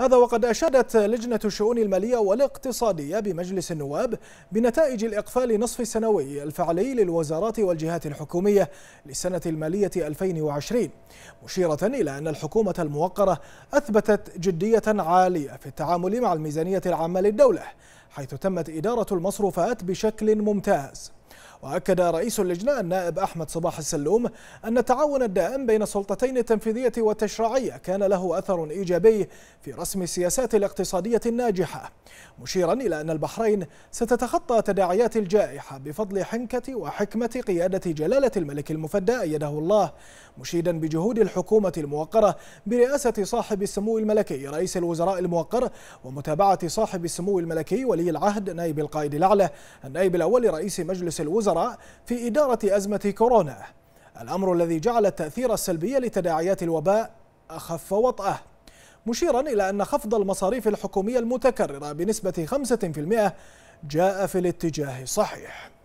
هذا وقد أشادت لجنة الشؤون المالية والاقتصادية بمجلس النواب بنتائج الإقفال نصف السنوي الفعلي للوزارات والجهات الحكومية للسنة المالية 2020 مشيرة إلى أن الحكومة الموقرة أثبتت جدية عالية في التعامل مع الميزانية العامة للدولة حيث تمت إدارة المصروفات بشكل ممتاز وأكد رئيس اللجنة النائب أحمد صباح السلوم أن التعاون الدائم بين السلطتين التنفيذية والتشريعية كان له أثر إيجابي في رسم السياسات الاقتصادية الناجحة مشيرا إلى أن البحرين ستتخطى تداعيات الجائحة بفضل حنكة وحكمة قيادة جلالة الملك المفدى أيده الله مشيدا بجهود الحكومة الموقرة برئاسة صاحب السمو الملكي رئيس الوزراء الموقر ومتابعة صاحب السمو الملكي ولي العهد نائب القائد الأعلى النائب الأول رئيس مجلس مجلس الوزراء في إدارة أزمة كورونا الأمر الذي جعل التأثير السلبي لتداعيات الوباء أخف وطأه مشيرا إلى أن خفض المصاريف الحكومية المتكررة بنسبة 5% جاء في الاتجاه الصحيح